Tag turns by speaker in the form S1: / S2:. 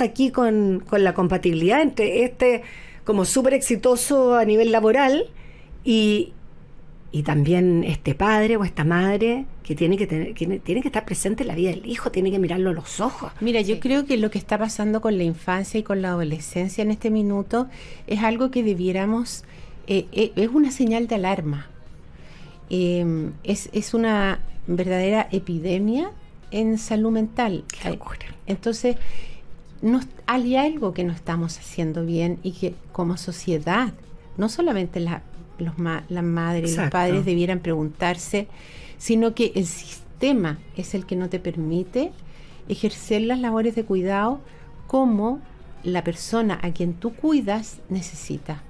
S1: aquí con, la compatibilidad entre este como súper exitoso a nivel laboral y, también este padre o esta madre que tiene que tener, tiene que estar presente en la vida del hijo, tiene que mirarlo a los ojos. Mira, yo creo que lo que está pasando
S2: con la infancia y con la adolescencia en este minuto es algo que debiéramos, eh, eh, es una señal de alarma. Em, es, una verdadera epidemia en salud mental. Entonces, no, hay algo que no estamos haciendo bien y que como sociedad, no solamente las los y los padres debieran preguntarse, sino que el sistema es el que no te permite ejercer las labores de cuidado como la persona a quien tú cuidas necesita.